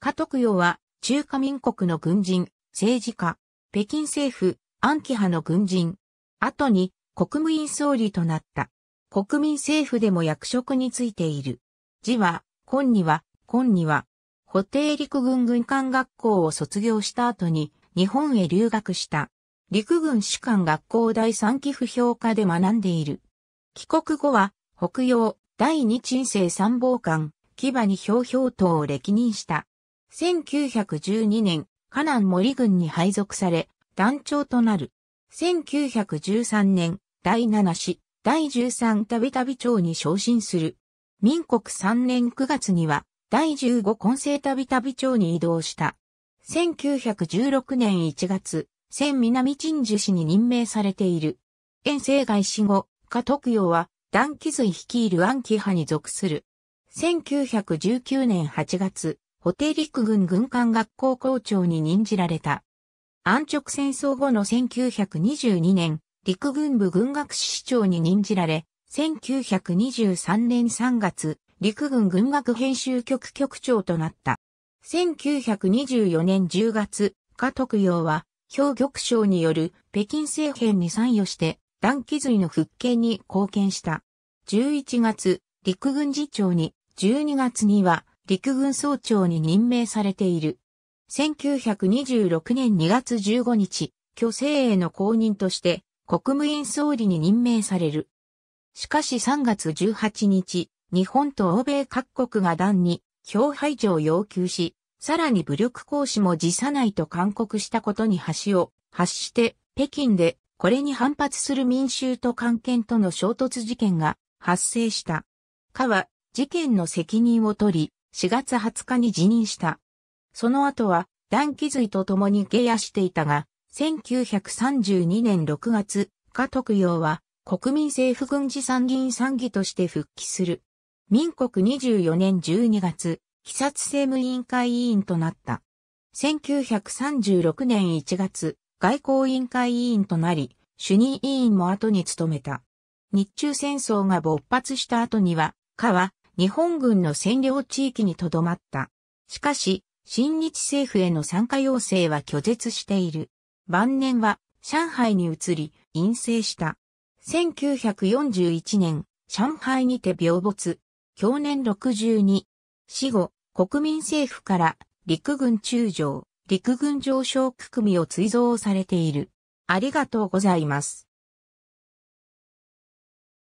家督洋は、中華民国の軍人、政治家、北京政府、安徽派の軍人。後に、国務院総理となった。国民政府でも役職についている。字は、今には、今には、補定陸軍軍官学校を卒業した後に、日本へ留学した。陸軍士官学校第三期不評科で学んでいる。帰国後は、北洋、第二鎮政参謀官、牙にひょうひょう等を歴任した。1912年、河南森軍に配属され、団長となる。1913年、第7師、第13たびたび長に昇進する。民国3年9月には、第15混成たびたび長に移動した。1916年1月、千南鎮守市に任命されている。遠征外死後、加徳陽は、団気髄率いる暗記派に属する。1919年8月、保定陸軍軍艦学校校長に任じられた。安直戦争後の1922年、陸軍部軍学士士長に任じられ、1923年3月、陸軍軍学編集局局長となった。1924年10月、加徳洋は、兵局省による北京政変に参与して、断気髄の復権に貢献した。11月、陸軍次長に、12月には、陸軍総長に任命されている。1926年2月15日、巨勢への公認として国務院総理に任命される。しかし3月18日、日本と欧米各国が団に票排除を要求し、さらに武力行使も辞さないと勧告したことに橋を発して北京でこれに反発する民衆と官係との衝突事件が発生した。かは事件の責任を取り、4月20日に辞任した。その後は、断気髄と共に下野していたが、1932年6月、加徳陽は国民政府軍事参議院参議として復帰する。民国24年12月、被殺政務委員会委員となった。1936年1月、外交委員会委員となり、主任委員も後に務めた。日中戦争が勃発した後には、下は日本軍の占領地域にとどまった。しかし、新日政府への参加要請は拒絶している。晩年は上海に移り、陰性した。1941年、上海にて病没。去年62。死後、国民政府から陸軍中将、陸軍上昇組を追贈されている。ありがとうございます。